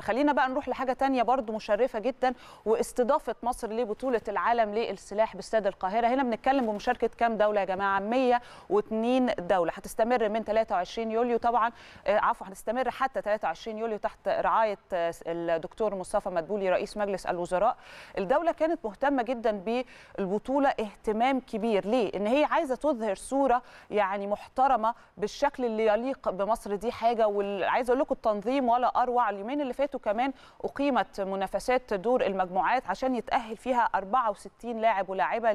خلينا بقى نروح لحاجة تانية برضو مشرفة جدا واستضافة مصر لبطولة العالم للسلاح باستاد القاهرة هنا بنتكلم بمشاركة كام دولة يا جماعة 102 دولة هتستمر من 23 يوليو طبعا آه، عفوا هتستمر حتى 23 يوليو تحت رعاية آه، الدكتور مصطفى مدبولي رئيس مجلس الوزراء الدولة كانت مهتمة جدا بالبطولة اهتمام كبير ليه؟ إن هي عايزة تظهر صورة يعني محترمة بالشكل اللي يليق بمصر دي حاجة وعايزة أقول لكم التنظيم ولا أروع اليومين اللي فاتوا فاتوا كمان اقيمت منافسات دور المجموعات عشان يتاهل فيها 64 لاعب ولاعبه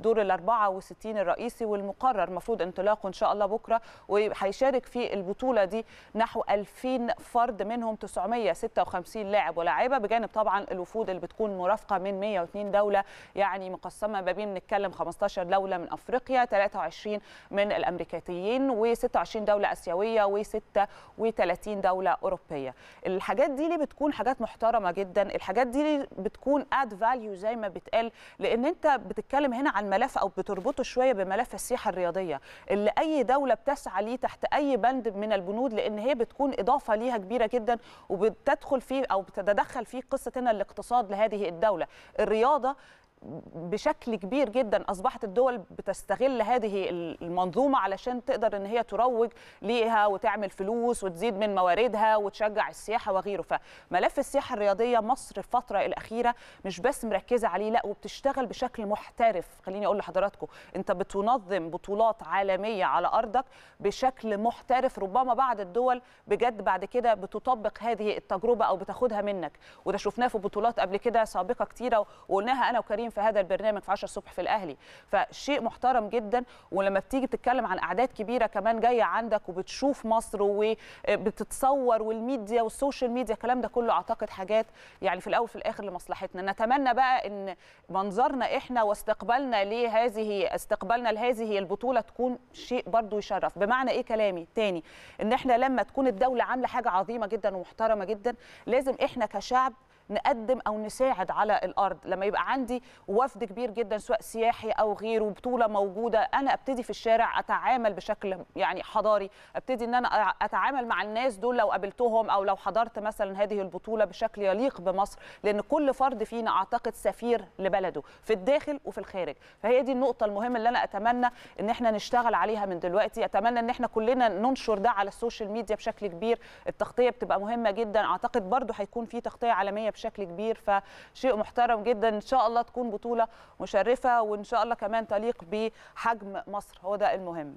لدور ال 64 الرئيسي والمقرر مفروض انطلاقه ان شاء الله بكره وهيشارك في البطوله دي نحو 2000 فرد منهم 956 لاعب ولاعبه بجانب طبعا الوفود اللي بتكون مرافقه من 102 دوله يعني مقسمه ما بين نتكلم 15 دوله من افريقيا 23 من الامريكيتيين و26 دوله اسيويه و36 دوله اوروبيه الحاجات دي دي بتكون حاجات محترمه جدا الحاجات دي بتكون اد فاليو زي ما بتقال لان انت بتتكلم هنا عن ملف او بتربطه شويه بملف السياحه الرياضيه اللي اي دوله بتسعى ليه تحت اي بند من البنود لان هي بتكون اضافه ليها كبيره جدا وبتدخل فيه او بتتدخل فيه قصه هنا الاقتصاد لهذه الدوله الرياضه بشكل كبير جدا اصبحت الدول بتستغل هذه المنظومه علشان تقدر ان هي تروج ليها وتعمل فلوس وتزيد من مواردها وتشجع السياحه وغيره فملف السياحه الرياضيه مصر الفتره الاخيره مش بس مركزه عليه لا وبتشتغل بشكل محترف خليني اقول لحضراتكم انت بتنظم بطولات عالميه على ارضك بشكل محترف ربما بعض الدول بجد بعد كده بتطبق هذه التجربه او بتاخدها منك وده شفناه في بطولات قبل كده سابقه كتيره وقلناها انا وكريم في هذا البرنامج في 10 الصبح في الاهلي فشيء محترم جدا ولما بتيجي بتتكلم عن اعداد كبيره كمان جايه عندك وبتشوف مصر وبتتصور آه، والميديا والسوشيال ميديا الكلام ده كله اعتقد حاجات يعني في الاول في الاخر لمصلحتنا نتمنى بقى ان منظرنا احنا واستقبالنا لهذه استقبالنا لهذه البطوله تكون شيء برضو يشرف بمعنى ايه كلامي تاني ان احنا لما تكون الدوله عامله حاجه عظيمه جدا ومحترمه جدا لازم احنا كشعب نقدم او نساعد على الارض لما يبقى عندي وفد كبير جدا سواء سياحي او غيره بطوله موجوده انا ابتدي في الشارع اتعامل بشكل يعني حضاري ابتدي ان انا اتعامل مع الناس دول لو قابلتهم او لو حضرت مثلا هذه البطوله بشكل يليق بمصر لان كل فرد فينا اعتقد سفير لبلده في الداخل وفي الخارج فهي دي النقطه المهمه اللي انا اتمنى ان احنا نشتغل عليها من دلوقتي اتمنى ان احنا كلنا ننشر ده على السوشيال ميديا بشكل كبير التغطيه بتبقى مهمه جدا اعتقد برضو هيكون في تغطيه عالميه بشكل بشكل كبير فشيء محترم جدا ان شاء الله تكون بطوله مشرفه وان شاء الله كمان تليق بحجم مصر هو ده المهم